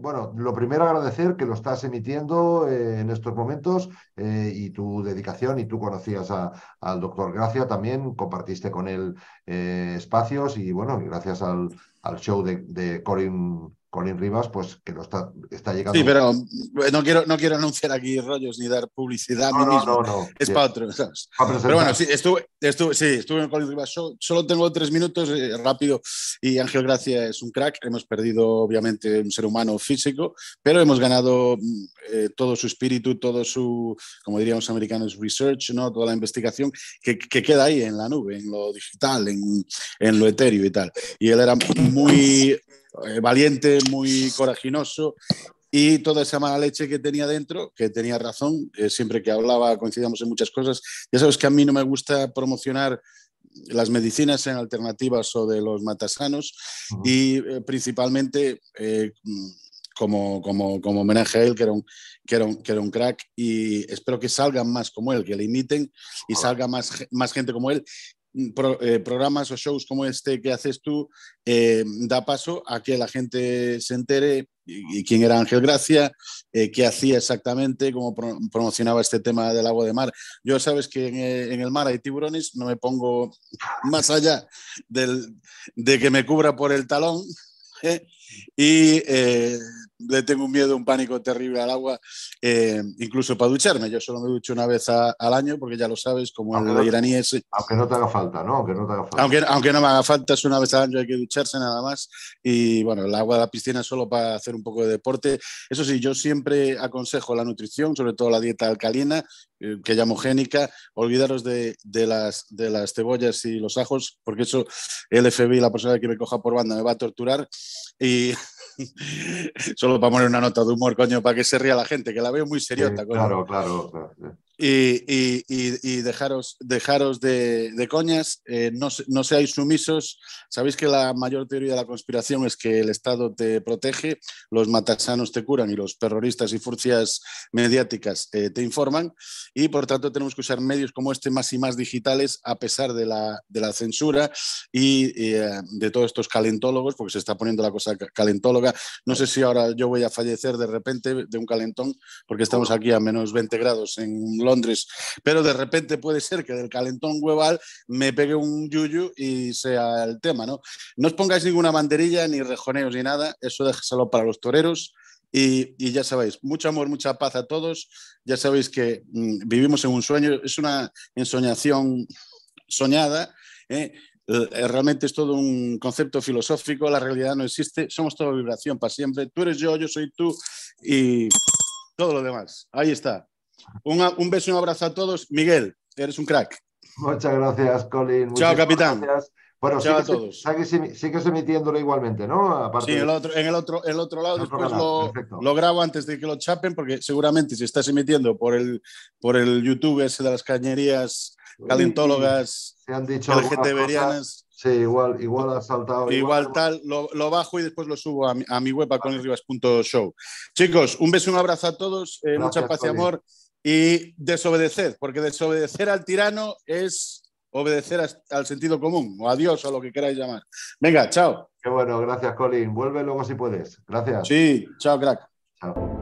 Bueno, lo primero agradecer que lo estás emitiendo eh, en estos momentos eh, y tu dedicación y tú conocías al doctor Gracia también, compartiste con él eh, espacios y bueno, gracias al, al show de, de Corin Colin Rivas, pues que lo está, está llegando. Sí, pero eh, no quiero, no quiero anunciar aquí rollos ni dar publicidad. No, no, no, Es para otro. Pero bueno, sí, estuve, estuve, sí, estuve en Colin Rivas. Solo tengo tres minutos, eh, rápido. Y Ángel Gracia es un crack. Hemos perdido, obviamente, un ser humano físico, pero hemos ganado mm, eh, todo su espíritu, todo su, como diríamos americanos, research, ¿no? toda la investigación que, queda ahí en la nube, en lo digital, en, en lo etéreo y tal. Y él era muy eh, valiente, muy coraginoso y toda esa mala leche que tenía dentro, que tenía razón, eh, siempre que hablaba coincidíamos en muchas cosas. Ya sabes que a mí no me gusta promocionar las medicinas en alternativas o de los matasanos y eh, principalmente como, como, como, homenaje a él, que era, un, que, era que era un crack y espero que salgan más como él, que le imiten y salga más, más gente como él Mm, eh, programas o shows como este que haces tú eh, da paso a que la gente se entere y, quién era Ángel Gracia, eh, qué hacía exactamente, cómo promocionaba este tema del agua de mar. Yo sabes que en, el mar hay tiburones, no me pongo más allá de que me cubra por el talón. Y le tengo un miedo, un pánico terrible al agua, eh, incluso para ducharme. Yo solo me ducho una vez al año porque ya lo sabes, como el iraní Aunque no te haga falta, ¿no? Aunque no Aunque, no me haga falta, es una vez al año hay que ducharse nada más. Y bueno, el agua de la piscina es solo para hacer un poco de deporte. Eso sí, yo siempre aconsejo la nutrición, sobre todo la dieta alcalina, eh, que llamo génica. Olvidaros de, de, las, de las cebollas y los ajos, porque eso el FBI, la persona que me coja por banda, me va a torturar. Y Solo para poner una nota de humor, coño, para que se ría la gente, que la veo muy seriota. claro, claro, y, y, dejaros, dejaros de, de coñas, eh, no, no, seáis sumisos. Sabéis que la mayor teoría de la conspiración es que el Estado te protege, los matasanos te curan y los terroristas y furcias mediáticas eh, te informan. Y por tanto tenemos que usar medios como este más y más digitales a pesar de la, de la censura y eh, de todos estos calentólogos, porque se está poniendo la cosa calentóloga. No sé si ahora yo voy a fallecer de repente de un calentón, porque estamos aquí a menos 20 grados en un Londres, pero de repente puede ser que del calentón hueval me pegue un yuyu y sea el tema, ¿no? No os pongáis ninguna banderilla, ni rejoneos, ni nada, eso déjeselo para los toreros. Y, ya sabéis, mucho amor, mucha paz a todos. Ya sabéis que mm, vivimos en un sueño, es una ensoñación soñada. ¿eh? Eh, realmente es todo un concepto filosófico, la realidad no existe, somos toda vibración para siempre. Tú eres yo, yo soy tú y todo lo demás. Ahí está. Un, beso y un abrazo a todos. Miguel, eres un crack. Muchas gracias, Colin. Chao, capitán. Bueno, Chao a todos. Sigues, emitiéndolo igualmente, ¿no? Aparte sí, el otro, en el otro, el otro lado después Lo, grabo antes de que lo chapen, porque seguramente si estás emitiendo por el, por el YouTube ese de las cañerías calentólogas, se Sí, igual, igual ha saltado. Igual, tal, lo, bajo y después lo subo a mi, a mi web, a vale. Chicos, un beso, y un abrazo a todos, eh, mucha paz y amor y desobedecer, porque desobedecer al tirano es obedecer al sentido común, o a Dios, o lo que queráis llamar. Venga, chao. Qué bueno, gracias, Colin. Vuelve luego si puedes. Gracias. Sí, chao, crack. Chao.